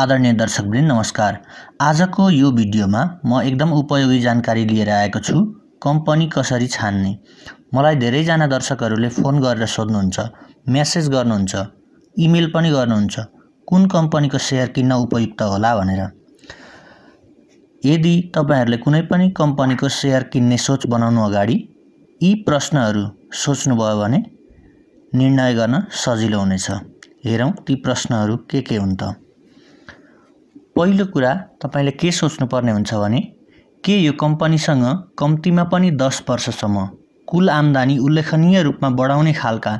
आदरणीय दर्शकवृन्द नमस्कार आजको यो भिडियोमा म एकदम उपयोगी जानकारी लिएर आएको छु कम्पनी कसरी छान्ने मलाई धेरैजना दर्शकहरूले फोन गरेर सोध्नुहुन्छ म्यासेज गर्नुहुन्छ इमेल पनि गर्नुहुन्छ कुन कम्पनीको सेयर किन्न उपयुक्त होला भनेर यदि तपाईँहरूले कुनै पनि कम्पनीको सेयर किन्ने सोच बनाउनु अगाडि यी प्रश्नहरू सोच्नुभयो भने निर्णय गर्न सजिलो हुनेछ हेरौँ ती प्रश्नहरू के के हुन् त पहिलो कुरा तपाईँले के सोच्नुपर्ने हुन्छ भने के यो कम्पनीसँग कम्तीमा पनि दस वर्षसम्म कुल आम्दानी उल्लेखनीय रूपमा बढाउने खालका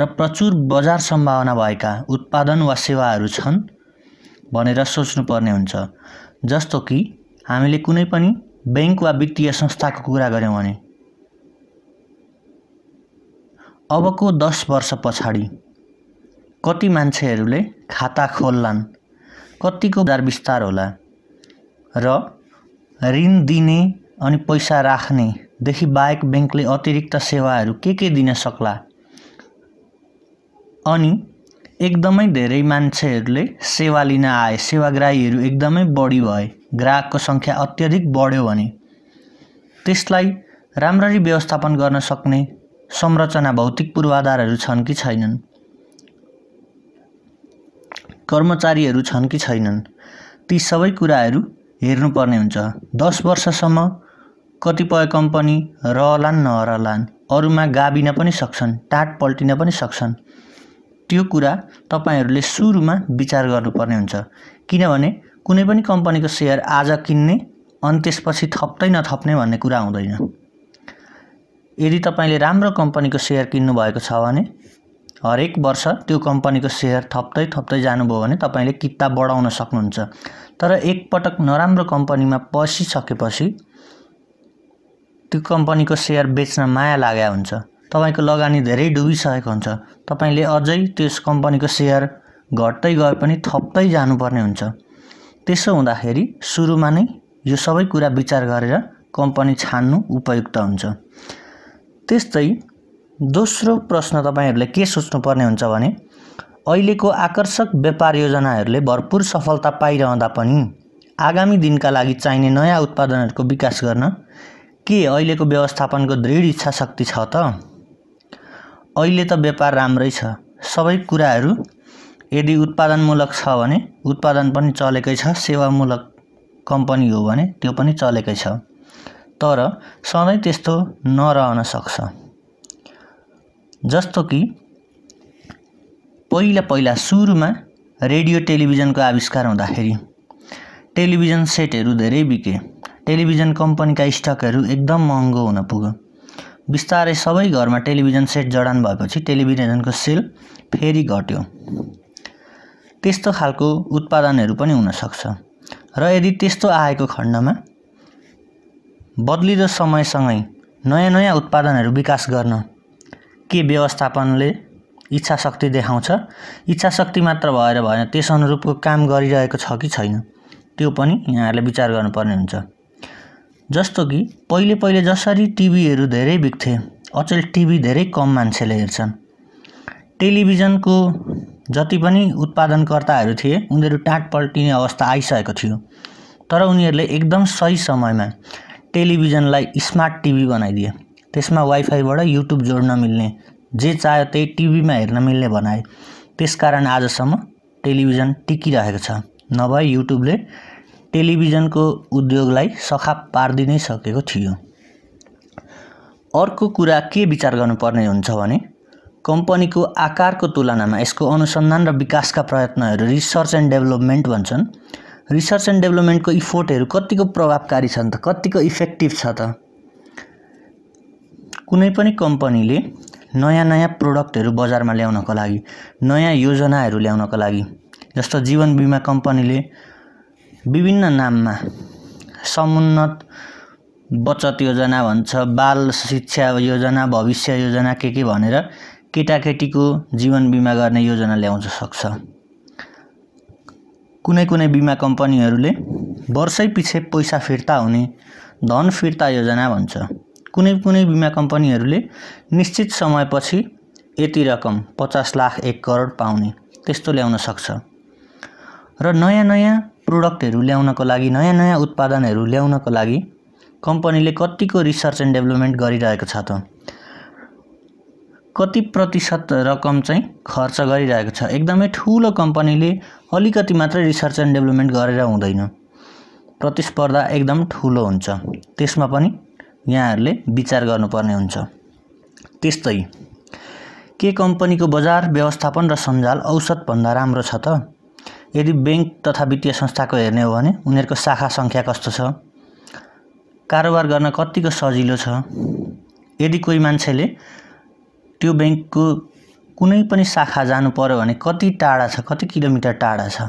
र प्रचुर बजार सम्भावना भएका उत्पादन वा सेवाहरू छन् भनेर सोच्नुपर्ने हुन्छ जस्तो कि हामीले कुनै पनि ब्याङ्क वा वित्तीय संस्थाको कुरा गऱ्यौँ भने अबको दस वर्ष पछाडि कति मान्छेहरूले खाता खोल्लान् कतिको बजार विस्तार होला र ऋण दिने अनि पैसा राख्नेदेखि बाहेक ब्याङ्कले अतिरिक्त सेवाहरू के के दिन सक्ला अनि एकदमै धेरै मान्छेहरूले सेवा लिन आए सेवाग्राहीहरू एकदमै बढी भए ग्राहकको सङ्ख्या अत्यधिक बढ्यो भने त्यसलाई राम्ररी व्यवस्थापन गर्न सक्ने संरचना भौतिक पूर्वाधारहरू छन् कि छैनन् कर्मचारीहरू छन् कि छैनन् ती सबै कुराहरू हेर्नुपर्ने हुन्छ दस वर्षसम्म कतिपय कम्पनी रहलान् नरहलान् अरूमा गाबिन पनि सक्छन् टाट पल्टिन पनि सक्छन् त्यो कुरा तपाईँहरूले सुरुमा विचार गर्नुपर्ने हुन्छ किनभने कुनै पनि कम्पनीको सेयर आज किन्ने अनि त्यसपछि थप्दै नथप्ने भन्ने कुरा हुँदैन यदि तपाईँले राम्रो कम्पनीको सेयर किन्नुभएको छ भने हरेक वर्ष त्यो कम्पनीको सेयर थप्दै थप्दै जानुभयो भने तपाईँले किताब बढाउन सक्नुहुन्छ तर एकपटक नराम्रो कम्पनीमा पसिसकेपछि त्यो कम्पनीको सेयर बेच्न माया लागेको हुन्छ तपाईँको लगानी धेरै डुबिसकेको हुन्छ तपाईँले अझै त्यस कम्पनीको सेयर घट्दै गए पनि थप्दै जानुपर्ने हुन्छ त्यसो हुँदाखेरि सुरुमा नै यो सबै कुरा विचार गरेर कम्पनी छान्नु उपयुक्त हुन्छ त्यस्तै दोस्रो प्रश्न तपाईँहरूले के सोच्नुपर्ने हुन्छ भने अहिलेको आकर्षक व्यापार योजनाहरूले भरपूर सफलता पाइरहँदा पनि आगामी दिनका लागि चाहिने नयाँ उत्पादनहरूको विकास गर्न के अहिलेको व्यवस्थापनको दृढ इच्छा शक्ति छ त अहिले त व्यापार राम्रै छ सबै कुराहरू यदि उत्पादनमूलक छ भने उत्पादन पनि चलेकै छ सेवामूलक कम्पनी हो भने त्यो पनि चलेकै छ तर सधैँ त्यस्तो नरहन सक्छ जस्तो कि पहिला पहिला सुरुमा रेडियो टेलिभिजनको आविष्कार हुँदाखेरि टेलिभिजन सेटहरू धेरै बिके टेलिभिजन कम्पनीका स्टकहरू एकदम महँगो हुन पुग्यो बिस्तारै सबै घरमा टेलिभिजन सेट जडान भएपछि टेलिभिजनको सेल फेरि घट्यो त्यस्तो खालको उत्पादनहरू पनि हुनसक्छ र यदि त्यस्तो आएको खण्डमा बदलिँदो समयसँगै नयाँ नयाँ उत्पादनहरू विकास गर्न के व्यवस्थापनले इच्छा शक्ति देखाउँछ इच्छा शक्ति मात्र भएर भएन त्यस अनुरूपको काम गरिरहेको छ कि छैन त्यो पनि यहाँहरूले विचार गर्नुपर्ने हुन्छ जस्तो कि पहिले पहिले जसरी टिभीहरू धेरै बिक्थे अचेल टिभी धेरै कम मान्छेले हेर्छन् टेलिभिजनको जति पनि उत्पादनकर्ताहरू थिए उनीहरू पल्टिने अवस्था आइसकेको थियो तर उनीहरूले एकदम सही समयमा टेलिभिजनलाई स्मार्ट टिभी बनाइदिए त्यसमा वाइफाईबाट युट्युब जोड्न मिल्ने जे चाह्यो त्यही टिभीमा हेर्न मिल्ने बनाए त्यसकारण आजसम्म टेलिभिजन टिकिरहेको छ नभए युट्युबले टेलिभिजनको उद्योगलाई सखाप पारिदिनै सकेको थियो अर्को कुरा के विचार गर्नुपर्ने हुन्छ भने कम्पनीको आकारको तुलनामा यसको अनुसन्धान र विकासका प्रयत्नहरू रिसर्च एन्ड डेभलपमेन्ट भन्छन् रिसर्च एन्ड डेभलपमेन्टको इफोर्टहरू कतिको प्रभावकारी छन् त कतिको इफेक्टिभ छ त कुनै पनि कम्पनीले नयाँ नयाँ प्रोडक्टहरू बजारमा ल्याउनको लागि नयाँ योजनाहरू ल्याउनको लागि जस्तो जीवन बिमा कम्पनीले विभिन्न नाममा समुन्नत बचत योजना भन्छ बाल शिक्षा योजना भविष्य योजना के के भनेर केटाकेटीको जीवन बिमा गर्ने योजना ल्याउन सक्छ कुनै कुनै बिमा कम्पनीहरूले वर्षै पछि पैसा फिर्ता हुने धन फिर्ता योजना भन्छ कुनै कुनै बिमा कम्पनीहरूले निश्चित समयपछि यति रकम पचास लाख एक करोड पाउने त्यस्तो ल्याउन सक्छ र नयाँ नयाँ प्रोडक्टहरू ल्याउनको लागि नयाँ नयाँ उत्पादनहरू ल्याउनको लागि कम्पनीले कतिको रिसर्च एन्ड डेभलपमेन्ट गरिरहेको छ त कति प्रतिशत रकम चाहिँ खर्च गरिरहेको छ एकदमै ठुलो कम्पनीले अलिकति मात्रै रिसर्च एन्ड डेभलपमेन्ट गरेर हुँदैन प्रतिस्पर्धा एकदम ठुलो हुन्छ त्यसमा पनि यहाँहरूले विचार गर्नुपर्ने हुन्छ त्यस्तै के कम्पनीको बजार व्यवस्थापन र सञ्जाल औसतभन्दा राम्रो छ त यदि ब्याङ्क तथा वित्तीय संस्थाको हेर्ने हो भने उनीहरूको शाखा सङ्ख्या कस्तो छ कारोबार गर्न कत्तिको सजिलो छ यदि कोही मान्छेले त्यो ब्याङ्कको कुनै पनि शाखा जानु पऱ्यो भने कति टाढा छ कति किलोमिटर टाढा छ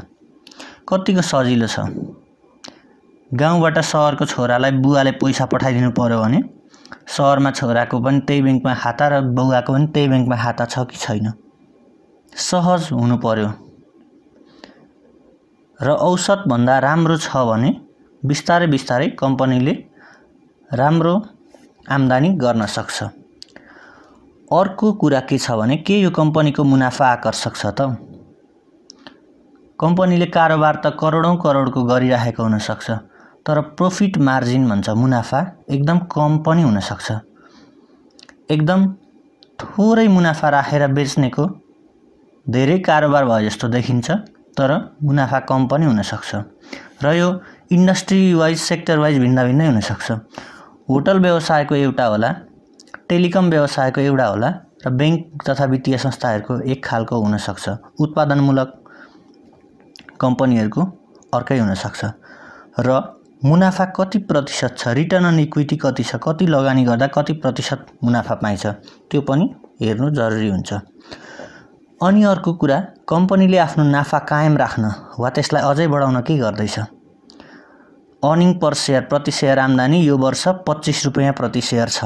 कतिको सजिलो छ गाउँबाट सहरको छोरालाई बुवाले पैसा पठाइदिनु पऱ्यो भने सहरमा छोराको पनि त्यही ब्याङ्कमा खाता र बुवाको पनि त्यही ब्याङ्कमा खाता छ कि छैन सहज हुनु पर्यो र औसतभन्दा राम्रो छ भने बिस्तारै बिस्तारै कम्पनीले राम्रो आम्दानी गर्न सक्छ अर्को कुरा के छ भने के यो कम्पनीको मुनाफा आकर्षक छ त कम्पनीले कारोबार त करोडौँ करोडको गरिराखेको हुनसक्छ तर प्रफिट मार्जिन भन्छ मुनाफा एकदम कम पनि हुनसक्छ एकदम थोरै मुनाफा राखेर बेच्नेको धेरै कारोबार भयो जस्तो देखिन्छ तर मुनाफा कम पनि हुनसक्छ र यो इन्डस्ट्री वाइज सेक्टर वाइज भिन्न भिन्नै हुनसक्छ होटल व्यवसायको एउटा होला टेलिकम व्यवसायको एउटा होला र ब्याङ्क तथा वित्तीय संस्थाहरूको एक खालको हुनसक्छ उत्पादनमूलक कम्पनीहरूको अर्कै हुनसक्छ र मुनाफा कति प्रतिशत छ रिटर्न अन इक्विटी कति छ कति लगानी गर्दा कति प्रतिशत मुनाफा पाइन्छ त्यो पनि हेर्नु जरुरी हुन्छ अनि अर्को कुरा कम्पनीले आफ्नो नाफा कायम राख्न वा त्यसलाई अझै बढाउन के गर्दैछ अर्निङ पर सेयर प्रति सेयर आम्दानी यो वर्ष पच्चिस रुपियाँ प्रति सेयर छ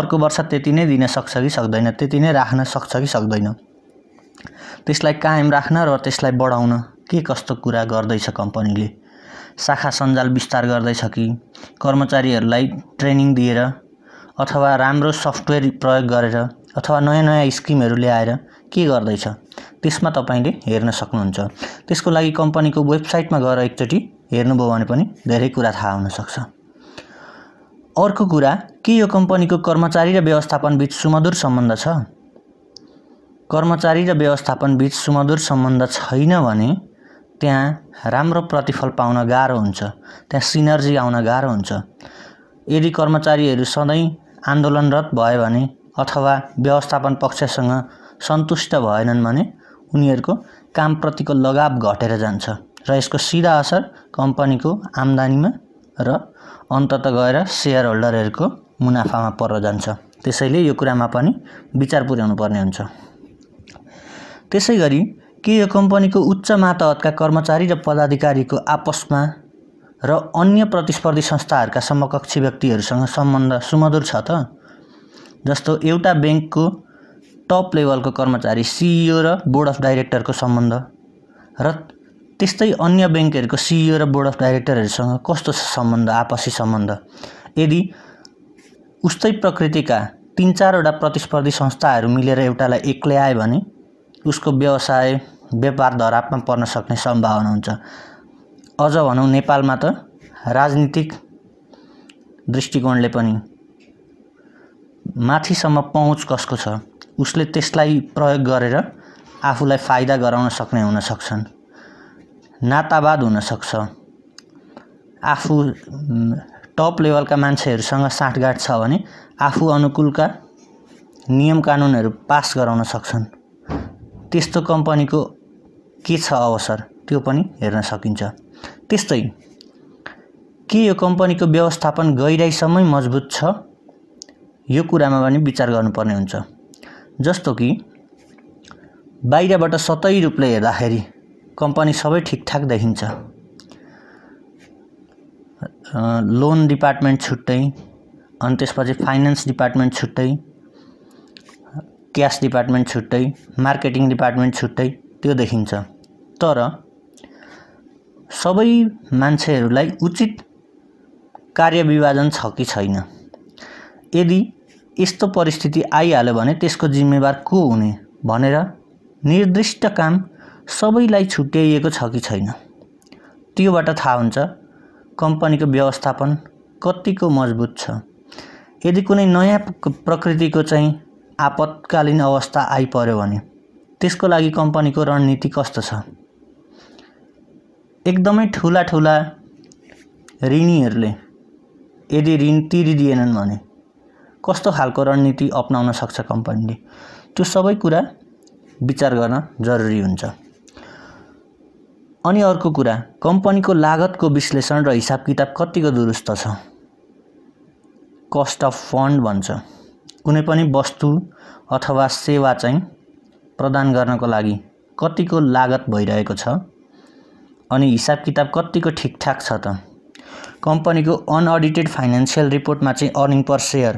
अर्को वर्ष त्यति नै दिन सक्छ कि सक्दैन त्यति नै राख्न सक्छ कि सक्दैन त्यसलाई कायम राख्न र त्यसलाई बढाउन के कस्तो कुरा गर्दैछ कम्पनीले शाखा सञ्जाल विस्तार गर्दैछ कि कर्मचारीहरूलाई ट्रेनिङ दिएर अथवा राम्रो सफ्टवेयर प्रयोग गरेर अथवा नयाँ नयाँ स्किमहरू ल्याएर के गर्दैछ त्यसमा तपाईँले हेर्न सक्नुहुन्छ त्यसको लागि कम्पनीको वेबसाइटमा गएर एकचोटि हेर्नुभयो भने पनि धेरै कुरा थाहा हुनसक्छ अर्को कुरा के यो कम्पनीको कर्मचारी र व्यवस्थापन व्यवस्थापनबिच सुमधुर सम्बन्ध छ कर्मचारी र व्यवस्थापन व्यवस्थापनबिच सुमधुर सम्बन्ध छैन भने त्यहाँ राम्रो प्रतिफल पाउन गाह्रो हुन्छ त्यहाँ सिनर्जी आउन गाह्रो हुन्छ यदि कर्मचारीहरू सधैँ आन्दोलनरत भयो भने अथवा व्यवस्थापन पक्षसँग सन्तुष्ट भएनन् भने उनीहरूको कामप्रतिको लगाव घटेर जान्छ र यसको सिधा असर कम्पनीको आम्दानीमा र अन्तत गएर सेयर होल्डरहरूको मुनाफामा पर्न जान्छ त्यसैले यो कुरामा पनि विचार पुर्याउनु पर्ने हुन्छ त्यसै गरी के यो कम्पनीको उच्च मातहतका कर्मचारी र पदाधिकारीको आपसमा र अन्य प्रतिस्पर्धी संस्थाहरूका समकक्षी व्यक्तिहरूसँग सम्बन्ध सुमधुर छ त जस्तो एउटा ब्याङ्कको टप लेभलको कर्मचारी सिइओ र बोर्ड अफ डाइरेक्टरको सम्बन्ध र त्यस्तै अन्य ब्याङ्कहरूको सिइओ र बोर्ड अफ डाइरेक्टरहरूसँग कस्तो छ सम्बन्ध आपसी सम्बन्ध यदि उस्तै प्रकृतिका तिन चारवटा प्रतिस्पर्धी संस्थाहरू मिलेर एउटालाई एक्लै आयो भने उसको व्यवसाय व्यापार धरापमा पर्न सक्ने सम्भावना हुन्छ अझ भनौँ नेपालमा त राजनीतिक दृष्टिकोणले पनि माथिसम्म पहुँच कसको छ उसले त्यसलाई प्रयोग गरेर आफूलाई फाइदा गराउन सक्ने हुन सक्छन् नातावाद हुनसक्छ आफू टप लेभलका मान्छेहरूसँग साँठगाँठ छ भने आफू अनुकूलका नियम कानुनहरू पास गराउन सक्छन् त्यस्तो कम्पनीको के छ अवसर त्यो पनि हेर्न सकिन्छ त्यस्तै के यो कम्पनीको व्यवस्थापन गहिराइसम्मै मजबुत छ यो कुरामा पनि विचार गर्नुपर्ने हुन्छ जस्तो कि बाहिरबाट सतही रूपले हेर्दाखेरि कम्पनी सबै ठिकठाक देखिन्छ लोन डिपार्टमेन्ट छुट्टै अनि त्यसपछि फाइनेन्स डिपार्टमेन्ट छुट्टै क्यास डिपार्टमेन्ट छुट्टै मार्केटिङ डिपार्टमेन्ट छुट्टै त्यो देखिन्छ तर सबै मान्छेहरूलाई उचित कार्य विभाजन छ कि छैन यदि यस्तो परिस्थिति आइहाल्यो भने त्यसको जिम्मेवार को हुने भनेर निर्दिष्ट काम सबैलाई छुट्याइएको छ कि छैन त्योबाट थाहा हुन्छ कम्पनीको व्यवस्थापन कतिको मजबुत छ यदि कुनै नयाँ प्रकृतिको चाहिँ आपतकालीन अवस्था आइपऱ्यो भने त्यसको लागि कम्पनीको रणनीति कस्तो छ एकदमै ठुला ठुला ऋणीहरूले यदि ऋण तिरिदिएनन् भने कस्तो खालको रणनीति अप्नाउन सक्छ कम्पनीले त्यो सबै कुरा विचार गर्न जरुरी हुन्छ अनि अर्को कुरा कम्पनीको लागतको विश्लेषण र हिसाब किताब कतिको दुरुस्त छ कस्ट अफ फन्ड भन्छ कुनै पनि वस्तु अथवा सेवा चाहिँ प्रदान गर्नको लागि कतिको लागत भइरहेको छ अनि हिसाब किताब कतिको ठिकठाक छ त कम्पनीको अनअडिटेड फाइनेन्सियल रिपोर्टमा चाहिँ अर्निङ पर सेयर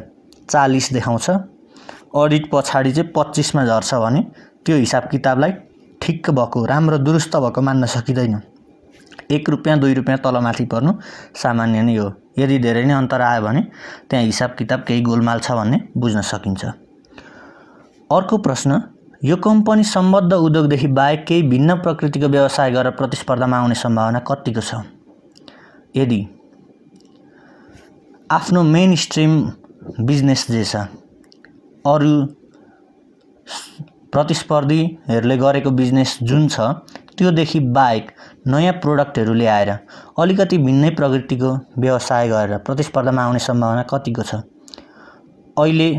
चालिस देखाउँछ अडिट पछाडि चाहिँ पच्चिसमा झर्छ भने त्यो हिसाब किताबलाई ठिक्क भएको राम्रो दुरुस्त भएको मान्न सकिँदैन एक रुपियाँ दुई रुपियाँ तलमाथि पर्नु सामान्य नै हो यदि धेरै नै अन्तर आयो भने त्यहाँ हिसाब किताब केही गोलमाल छ भन्ने बुझ्न सकिन्छ अर्को प्रश्न यो कम्पनी सम्बद्ध उद्योगदेखि बाहेक केही भिन्न प्रकृतिको व्यवसाय गरेर प्रतिस्पर्धामा आउने सम्भावना कतिको छ यदि आफ्नो मेन स्ट्रिम बिजनेस जे छ अरू प्रतिस्पर्धीहरूले गरेको बिजनेस जुन छ त्योदेखि बाहेक नयाँ प्रोडक्टहरू ल्याएर अलिकति भिन्नै प्रकृतिको व्यवसाय गरेर प्रतिस्पर्धामा आउने सम्भावना कतिको छ अहिले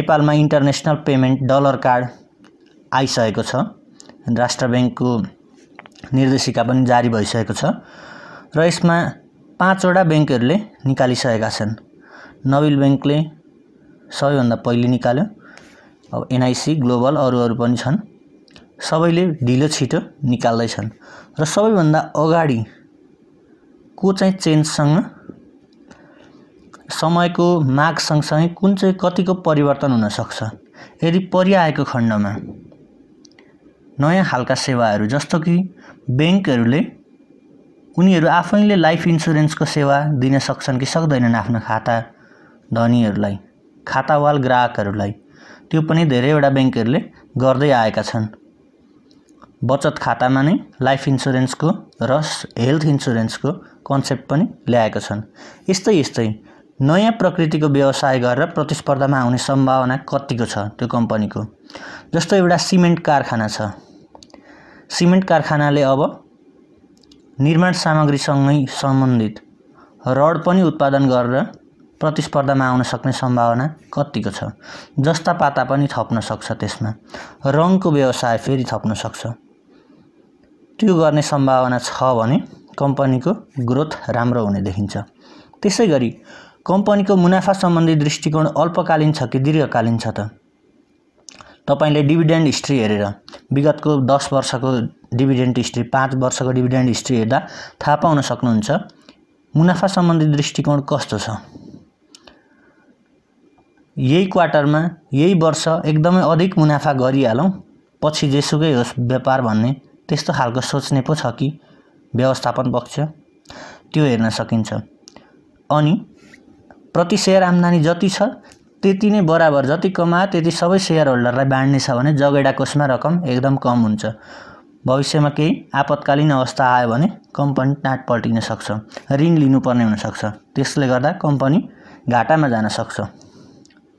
नेपालमा इन्टरनेसनल पेमेन्ट डलर कार्ड आइसकेको छ राष्ट्र ब्याङ्कको निर्देशिका पनि जारी भइसकेको छ र यसमा पाँचवटा ब्याङ्कहरूले निकालिसकेका छन् नोबिल ब्याङ्कले सबैभन्दा पहिले निकाल्यो अब एनआइसी ग्लोबल अरू अरू पनि छन् सबैले ढिलो छिटो निकाल्दैछन् र सबैभन्दा अगाडि को चाहिँ चेन्जसँग समयको माग सँगसँगै कुन चाहिँ कतिको परिवर्तन हुनसक्छ यदि परिआएको खण्डमा नयाँ खालका सेवाहरू जस्तो कि ब्याङ्कहरूले उनीहरू आफैले लाइफ इन्सुरेन्सको सेवा दिन सक्छन् कि सक्दैनन् आफ्नो खाता धनीहरूलाई खातावाल ग्राहकहरूलाई त्यो पनि धेरैवटा ब्याङ्कहरूले गर्दै आएका छन् बचत खातामा नै लाइफ इन्सुरेन्सको र हेल्थ इन्सुरेन्सको कन्सेप्ट पनि ल्याएका छन् यस्तै यस्तै नयाँ प्रकृतिको व्यवसाय गरेर प्रतिस्पर्धामा आउने सम्भावना कतिको छ त्यो कम्पनीको जस्तो एउटा सिमेन्ट कारखाना छ सिमेन्ट कारखानाले अब निर्माण सामग्रीसँगै सम्बन्धित रड पनि उत्पादन गरेर प्रतिस्पर्धामा आउन सक्ने सम्भावना कत्तिको छ जस्ता पाता पनि थप्न सक्छ त्यसमा रङको व्यवसाय फेरि थप्न सक्छ त्यो गर्ने सम्भावना छ भने कम्पनीको ग्रोथ राम्रो हुने देखिन्छ त्यसै गरी कम्पनीको मुनाफा सम्बन्धी दृष्टिकोण अल्पकालीन छ कि दीर्घकालीन छ त तपाईँले डिभिडेन्ड हिस्ट्री हेरेर विगतको दस वर्षको डिभिडेन्ट हिस्ट्री पाँच वर्षको डिभिडेन्ट हिस्ट्री हेर्दा थाहा पाउन सक्नुहुन्छ मुनाफा सम्बन्धी दृष्टिकोण कस्तो छ यही क्वार्टरमा यही वर्ष एकदमै अधिक मुनाफा गरिहालौँ पछि जेसुकै होस् व्यापार भन्ने त्यस्तो खालको सोच्ने पो छ कि व्यवस्थापन पक्ष त्यो हेर्न सकिन्छ अनि प्रति सेयर आम्दानी जति छ त्यति नै बराबर जति कमायो त्यति सबै सेयर होल्डरलाई बाँड्ने छ भने जगेडा कोषमा रकम एकदम कम हुन्छ भविष्यमा केही आपतकालीन अवस्था आयो भने कम्पनी टाँट पल्टिन सक्छ ऋण लिनुपर्ने हुनसक्छ त्यसले गर्दा कम्पनी घाटामा जान सक्छ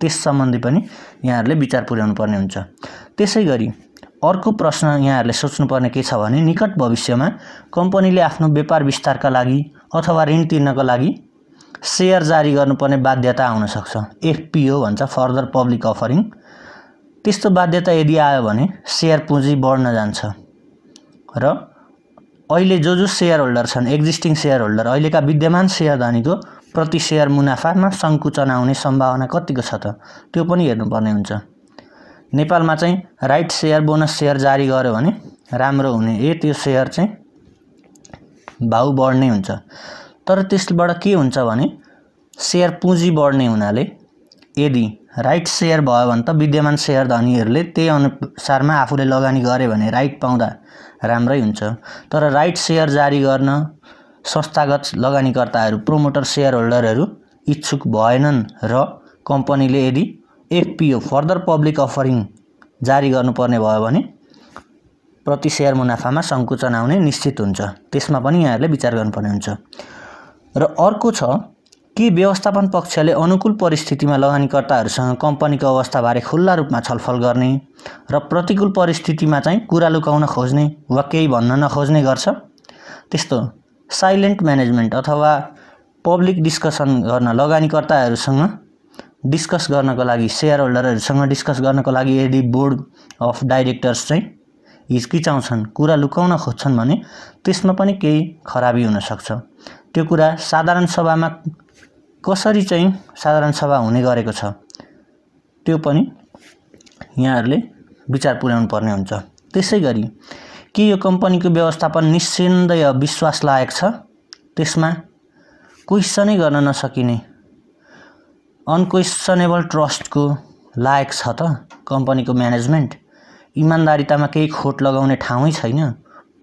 त्यस सम्बन्धी पनि यहाँहरूले विचार पुर्याउनु पर्ने हुन्छ त्यसै गरी अर्को प्रश्न यहाँहरूले सोच्नुपर्ने के छ भने निकट भविष्यमा कम्पनीले आफ्नो व्यापार विस्तारका लागि अथवा ऋण तिर्नका लागि सेयर जारी गर्नुपर्ने बाध्यता आउनसक्छ एफपिओ भन्छ फर्दर पब्लिक अफरिङ त्यस्तो बाध्यता यदि आयो भने सेयर पुँजी बढ्न जान्छ र अहिले जो जो सेयर होल्डर छन् एक्जिस्टिङ सेयर होल्डर अहिलेका विद्यमान धनीको प्रति सेयर मुनाफामा सङ्कुचन आउने सम्भावना कतिको छ त त्यो पनि हेर्नुपर्ने हुन्छ नेपालमा चाहिँ राइट सेयर बोनस सेयर जारी गर्यो भने राम्रो हुने ए त्यो सेयर चाहिँ भाउ बढ्ने हुन्छ तर त्यसबाट के हुन्छ भने सेयर पुँजी बढ्ने हुनाले यदि राइट सेयर भयो भने त विद्यमान सेयर धनीहरूले त्यही अनुसारमा आफूले लगानी गरे भने राइट पाउँदा राम्रै हुन्छ तर राइट सेयर जारी गर्न संस्थागत लगानीकर्ताहरू प्रोमोटर सेयर होल्डरहरू इच्छुक भएनन् र कम्पनीले यदि एफपिओ फर्दर पब्लिक अफरिङ जारी गर्नुपर्ने भयो भने प्रति सेयर मुनाफामा सङ्कुचन आउने निश्चित हुन्छ त्यसमा पनि यहाँहरूले विचार गर्नुपर्ने हुन्छ र अर्को छ के व्यवस्थापन पक्षले अनुकूल परिस्थितिमा लगानीकर्ताहरूसँग कम्पनीको अवस्थाबारे खुल्ला रूपमा छलफल गर्ने र प्रतिकूल परिस्थितिमा चाहिँ कुरा लुकाउन खोज्ने वा केही भन्न नखोज्ने गर्छ त्यस्तो साइलेन्ट म्यानेजमेन्ट अथवा पब्लिक डिस्कसन गर्न लगानीकर्ताहरूसँग डिस्कस गर्नको लागि सेयर होल्डरहरूसँग डिस्कस गर्नको लागि यदि बोर्ड अफ डाइरेक्टर्स चाहिँ हिचकिचाउँछन् कुरा लुकाउन खोज्छन् भने त्यसमा पनि केही खराबी हुनसक्छ त्यो कुरा साधारण सभामा कसरी चाहिँ साधारण सभा हुने गरेको छ त्यो पनि यहाँहरूले विचार पुर्याउनु पर्ने हुन्छ त्यसै गरी के यो कम्पनीको व्यवस्थापन निस्सन्देह विश्वास लायक छ त्यसमा क्वेसनै गर्न नसकिने अनक्वेसनेबल ट्रस्टको लायक छ त कम्पनीको म्यानेजमेन्ट इमान्दारितामा केही खोट लगाउने ठाउँै छैन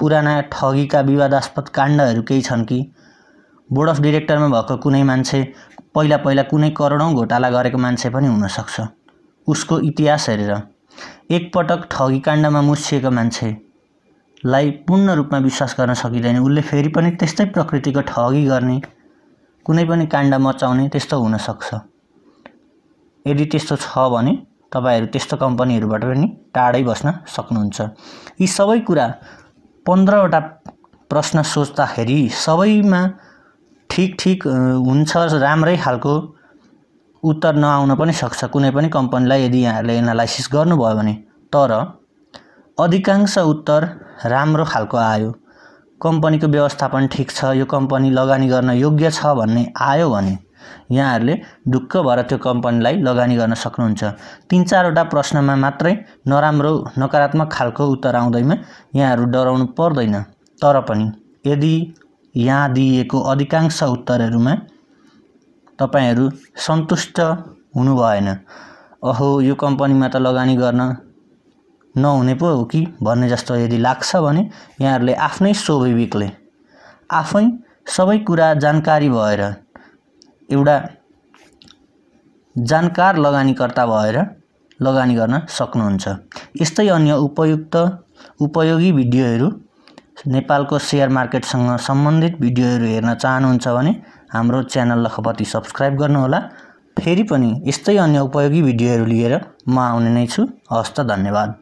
पुराना ठगीका विवादास्पद काण्डहरू केही छन् कि बोर्ड अफ डिरेक्टरमा भएको कुनै मान्छे पहिला पहिला कुनै करोडौँ घोटाला गरेको मान्छे पनि हुनसक्छ उसको इतिहास हेरेर एकपटक ठगी काण्डमा मुसिएको मान्छेलाई पूर्ण रूपमा विश्वास गर्न सकिँदैन उसले फेरि पनि त्यस्तै प्रकृतिको ठगी गर्ने कुनै पनि काण्ड मचाउने त्यस्तो हुनसक्छ यदि त्यस्तो छ भने तपाईँहरू त्यस्तो कम्पनीहरूबाट पनि टाढै बस्न सक्नुहुन्छ यी सबै कुरा पन्ध्रवटा प्रश्न सोच्दाखेरि सबैमा ठिक ठिक हुन्छ राम्रै खालको उत्तर नआउन पनि सक्छ कुनै पनि कम्पनीलाई यदि यहाँहरूले एनालाइसिस गर्नुभयो भने तर अधिकांश उत्तर राम्रो खालको आयो कम्पनीको व्यवस्थापन ठिक छ यो कम्पनी लगानी गर्न योग्य छ भन्ने आयो भने यहाँहरूले ढुक्क भएर त्यो कम्पनीलाई लगानी गर्न सक्नुहुन्छ तिन चारवटा प्रश्नमा मात्रै नराम्रो नकारात्मक खालको उत्तर आउँदैमा यहाँहरू डराउनु पर्दैन तर पनि यदि यहाँ दिइएको अधिकांश उत्तरहरूमा तपाईँहरू सन्तुष्ट हुनु भएन अहो यो कम्पनीमा त लगानी गर्न नहुने पो हो कि भन्ने जस्तो यदि लाग्छ भने यहाँहरूले आफ्नै स्वाभाविकले आफै सबै कुरा जानकारी भएर एउटा जानकार लगानीकर्ता भएर लगानी गर्न सक्नुहुन्छ यस्तै अन्य उपयुक्त उपयोगी भिडियोहरू नेपालको सेयर मार्केटसँग सम्बन्धित भिडियोहरू हेर्न चाहनुहुन्छ भने हाम्रो च्यानल लखपति सब्सक्राइब गर्नुहोला फेरि पनि यस्तै अन्य उपयोगी भिडियोहरू लिएर म आउने नै छु हस्त धन्यवाद